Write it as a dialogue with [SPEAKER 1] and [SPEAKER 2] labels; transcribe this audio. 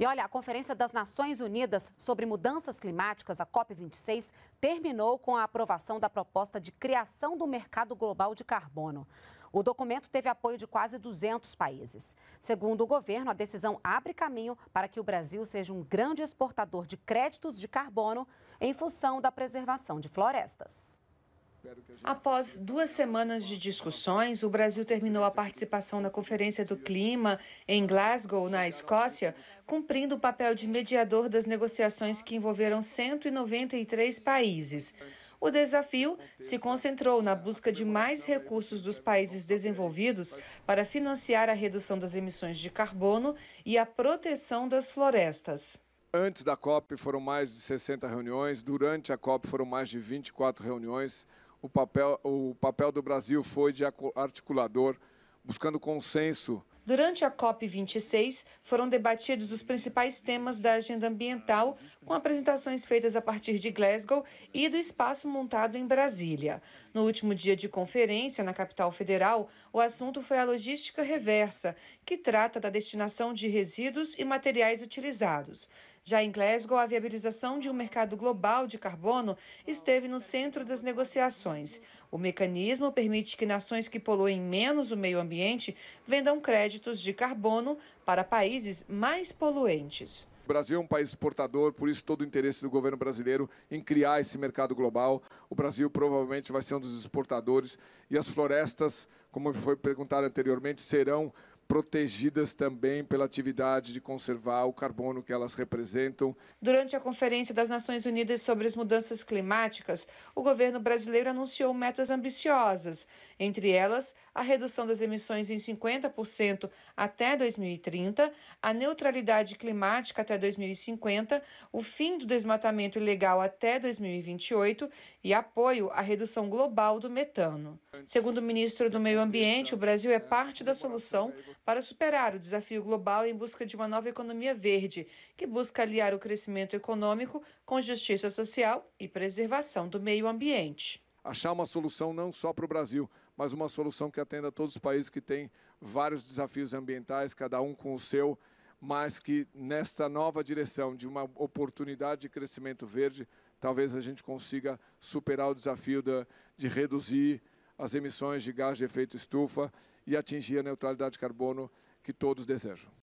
[SPEAKER 1] E olha, a Conferência das Nações Unidas sobre Mudanças Climáticas, a COP26, terminou com a aprovação da proposta de criação do mercado global de carbono. O documento teve apoio de quase 200 países. Segundo o governo, a decisão abre caminho para que o Brasil seja um grande exportador de créditos de carbono em função da preservação de florestas. Após duas semanas
[SPEAKER 2] de discussões, o Brasil terminou a participação na Conferência do Clima em Glasgow, na Escócia, cumprindo o papel de mediador das negociações que envolveram 193 países. O desafio se concentrou na busca de mais recursos dos países desenvolvidos para financiar a redução das emissões de carbono e a proteção das florestas.
[SPEAKER 3] Antes da COP foram mais de 60 reuniões, durante a COP foram mais de 24 reuniões o papel, o papel do Brasil foi de articulador, buscando consenso.
[SPEAKER 2] Durante a COP26, foram debatidos os principais temas da agenda ambiental, com apresentações feitas a partir de Glasgow e do espaço montado em Brasília. No último dia de conferência, na capital federal, o assunto foi a logística reversa, que trata da destinação de resíduos e materiais utilizados. Já em Glasgow, a viabilização de um mercado global de carbono esteve no centro das negociações. O mecanismo permite que nações que poluem menos o meio ambiente vendam créditos de carbono para países mais
[SPEAKER 3] poluentes. O Brasil é um país exportador, por isso todo o interesse do governo brasileiro em criar esse mercado global. O Brasil provavelmente vai ser um dos exportadores e as florestas, como foi perguntado anteriormente, serão protegidas também pela atividade de conservar o carbono que elas representam.
[SPEAKER 2] Durante a Conferência das Nações Unidas sobre as Mudanças Climáticas, o governo brasileiro anunciou metas ambiciosas, entre elas a redução das emissões em 50% até 2030, a neutralidade climática até 2050, o fim do desmatamento ilegal até 2028 e apoio à redução global do metano. Segundo o ministro do Meio Ambiente, o Brasil é parte da solução para superar o desafio global em busca de uma nova economia verde, que busca aliar o crescimento econômico com justiça social e preservação do meio ambiente
[SPEAKER 3] achar uma solução não só para o Brasil, mas uma solução que atenda a todos os países que têm vários desafios ambientais, cada um com o seu, mas que nesta nova direção de uma oportunidade de crescimento verde, talvez a gente consiga superar o desafio de, de reduzir as emissões de gás de efeito estufa e atingir a neutralidade de carbono que todos desejam.